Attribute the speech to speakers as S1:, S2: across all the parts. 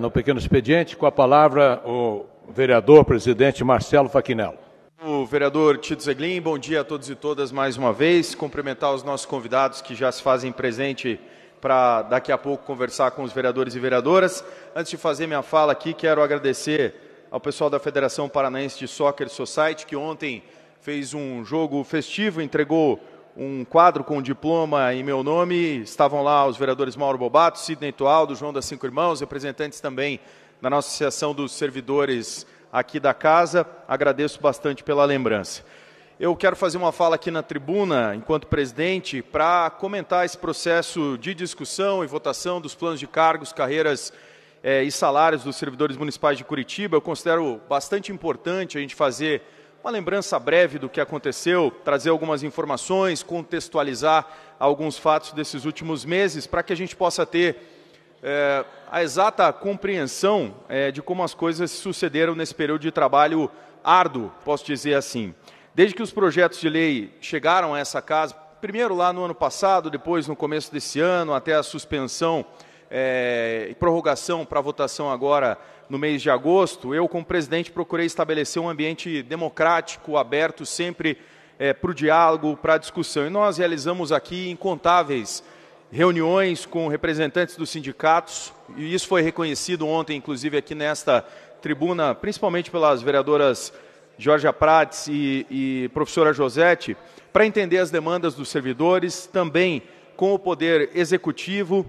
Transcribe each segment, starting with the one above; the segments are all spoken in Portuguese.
S1: No pequeno expediente, com a palavra o vereador presidente Marcelo Faquinello. O vereador Tito Zeglin, bom dia a todos e todas mais uma vez. Cumprimentar os nossos convidados que já se fazem presente para daqui a pouco conversar com os vereadores e vereadoras. Antes de fazer minha fala aqui, quero agradecer ao pessoal da Federação Paranaense de Soccer Society, que ontem fez um jogo festivo, entregou um quadro com um diploma em meu nome. Estavam lá os vereadores Mauro Bobato, Sidney Toaldo, João das Cinco Irmãos, representantes também da nossa Associação dos Servidores aqui da casa. Agradeço bastante pela lembrança. Eu quero fazer uma fala aqui na tribuna, enquanto presidente, para comentar esse processo de discussão e votação dos planos de cargos, carreiras eh, e salários dos servidores municipais de Curitiba. Eu considero bastante importante a gente fazer uma lembrança breve do que aconteceu, trazer algumas informações, contextualizar alguns fatos desses últimos meses, para que a gente possa ter é, a exata compreensão é, de como as coisas sucederam nesse período de trabalho árduo, posso dizer assim. Desde que os projetos de lei chegaram a essa casa, primeiro lá no ano passado, depois no começo desse ano, até a suspensão é, prorrogação para votação agora no mês de agosto, eu, como presidente, procurei estabelecer um ambiente democrático, aberto, sempre é, para o diálogo, para a discussão. E nós realizamos aqui incontáveis reuniões com representantes dos sindicatos, e isso foi reconhecido ontem, inclusive, aqui nesta tribuna, principalmente pelas vereadoras Jorge Prates e, e professora Josete, para entender as demandas dos servidores, também com o Poder Executivo,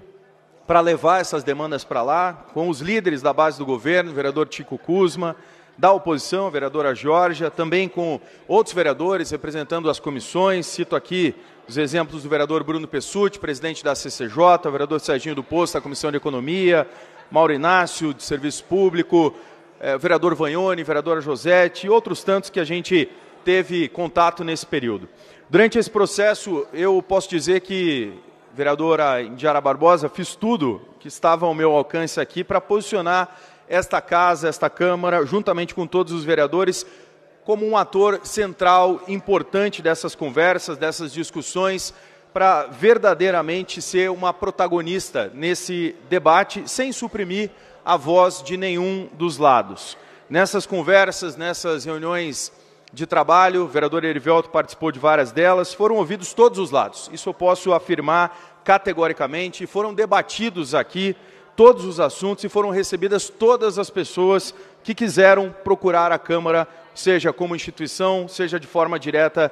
S1: para levar essas demandas para lá, com os líderes da base do governo, o vereador Tico Kuzma, da oposição, a vereadora Jorgia, também com outros vereadores representando as comissões. Cito aqui os exemplos do vereador Bruno Pessutti, presidente da CCJ, o vereador Serginho do Posto, da Comissão de Economia, Mauro Inácio, de Serviço Público, eh, vereador Vanhoni, vereadora Josete e outros tantos que a gente teve contato nesse período. Durante esse processo, eu posso dizer que vereadora Indiara Barbosa, fiz tudo que estava ao meu alcance aqui para posicionar esta casa, esta Câmara, juntamente com todos os vereadores, como um ator central, importante dessas conversas, dessas discussões, para verdadeiramente ser uma protagonista nesse debate, sem suprimir a voz de nenhum dos lados. Nessas conversas, nessas reuniões de trabalho, o vereador Erivelto participou de várias delas, foram ouvidos todos os lados, isso eu posso afirmar categoricamente, foram debatidos aqui todos os assuntos e foram recebidas todas as pessoas que quiseram procurar a Câmara, seja como instituição, seja de forma direta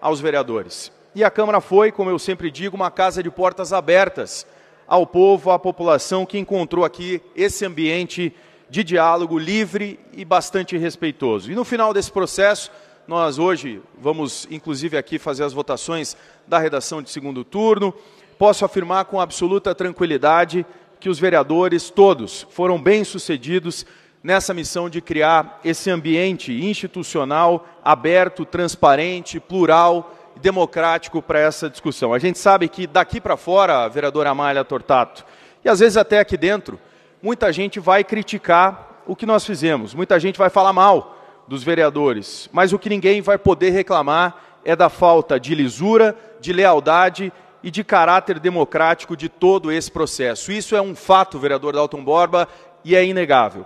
S1: aos vereadores. E a Câmara foi, como eu sempre digo, uma casa de portas abertas ao povo, à população que encontrou aqui esse ambiente de diálogo livre e bastante respeitoso. E no final desse processo, nós hoje vamos, inclusive, aqui fazer as votações da redação de segundo turno. Posso afirmar com absoluta tranquilidade que os vereadores todos foram bem-sucedidos nessa missão de criar esse ambiente institucional aberto, transparente, plural e democrático para essa discussão. A gente sabe que daqui para fora, vereadora Amália Tortato, e às vezes até aqui dentro, muita gente vai criticar o que nós fizemos, muita gente vai falar mal dos vereadores, mas o que ninguém vai poder reclamar é da falta de lisura, de lealdade e de caráter democrático de todo esse processo. Isso é um fato, vereador Dalton Borba, e é inegável.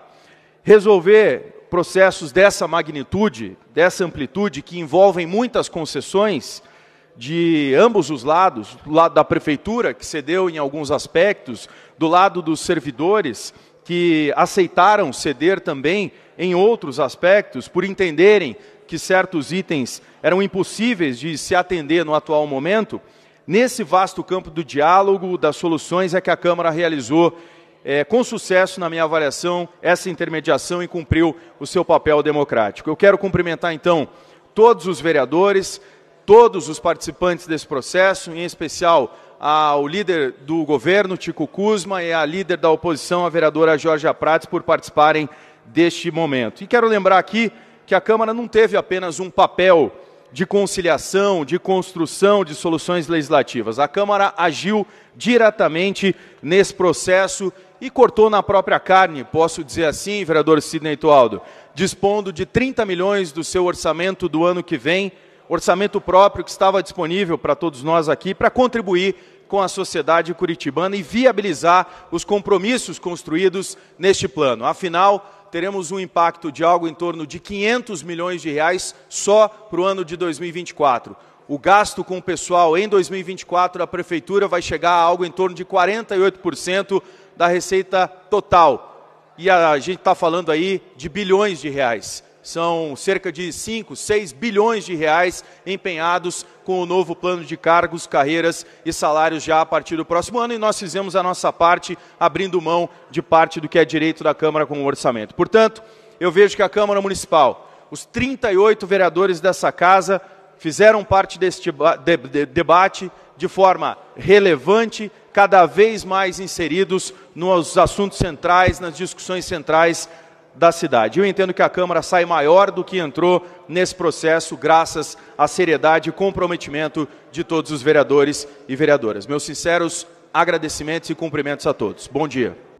S1: Resolver processos dessa magnitude, dessa amplitude, que envolvem muitas concessões, de ambos os lados, do lado da prefeitura, que cedeu em alguns aspectos, do lado dos servidores, que aceitaram ceder também em outros aspectos, por entenderem que certos itens eram impossíveis de se atender no atual momento, nesse vasto campo do diálogo, das soluções, é que a Câmara realizou é, com sucesso, na minha avaliação, essa intermediação e cumpriu o seu papel democrático. Eu quero cumprimentar, então, todos os vereadores, todos os participantes desse processo, em especial ao líder do governo, Tico Kuzma, e à líder da oposição, a vereadora Jorge Prates, por participarem deste momento. E quero lembrar aqui que a Câmara não teve apenas um papel de conciliação, de construção de soluções legislativas. A Câmara agiu diretamente nesse processo e cortou na própria carne, posso dizer assim, vereador Sidney Toaldo, dispondo de 30 milhões do seu orçamento do ano que vem orçamento próprio que estava disponível para todos nós aqui, para contribuir com a sociedade curitibana e viabilizar os compromissos construídos neste plano. Afinal, teremos um impacto de algo em torno de 500 milhões de reais só para o ano de 2024. O gasto com o pessoal em 2024 da prefeitura vai chegar a algo em torno de 48% da receita total. E a gente está falando aí de bilhões de reais. São cerca de 5, 6 bilhões de reais empenhados com o novo plano de cargos, carreiras e salários já a partir do próximo ano. E nós fizemos a nossa parte, abrindo mão de parte do que é direito da Câmara com o orçamento. Portanto, eu vejo que a Câmara Municipal, os 38 vereadores dessa casa, fizeram parte deste debate de forma relevante, cada vez mais inseridos nos assuntos centrais, nas discussões centrais da cidade. Eu entendo que a Câmara sai maior do que entrou nesse processo, graças à seriedade e comprometimento de todos os vereadores e vereadoras. Meus sinceros agradecimentos e cumprimentos a todos. Bom dia.